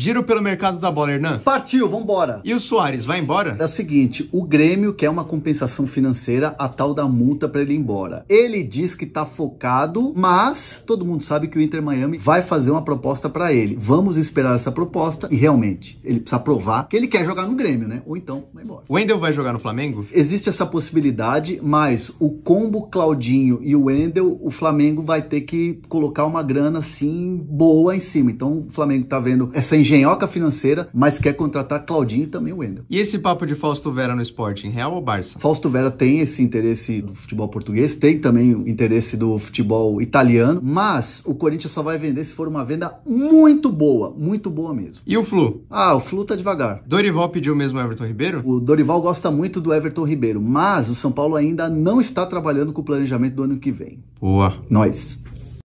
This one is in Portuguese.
Giro pelo mercado da bola, Hernan. Partiu, vambora. E o Soares, vai embora? É o seguinte, o Grêmio quer uma compensação financeira, a tal da multa para ele ir embora. Ele diz que tá focado, mas todo mundo sabe que o Inter Miami vai fazer uma proposta para ele. Vamos esperar essa proposta e realmente, ele precisa provar que ele quer jogar no Grêmio, né? Ou então, vai embora. O Wendel vai jogar no Flamengo? Existe essa possibilidade, mas o combo Claudinho e o Wendel, o Flamengo vai ter que colocar uma grana, assim, boa em cima. Então, o Flamengo tá vendo essa engenharia engenhoca financeira, mas quer contratar Claudinho e também o Wendel. E esse papo de Fausto Vera no esporte, em Real ou Barça? Fausto Vera tem esse interesse do futebol português, tem também o interesse do futebol italiano, mas o Corinthians só vai vender se for uma venda muito boa, muito boa mesmo. E o Flu? Ah, o Flu tá devagar. Dorival pediu mesmo o Everton Ribeiro? O Dorival gosta muito do Everton Ribeiro, mas o São Paulo ainda não está trabalhando com o planejamento do ano que vem. Boa. Nós.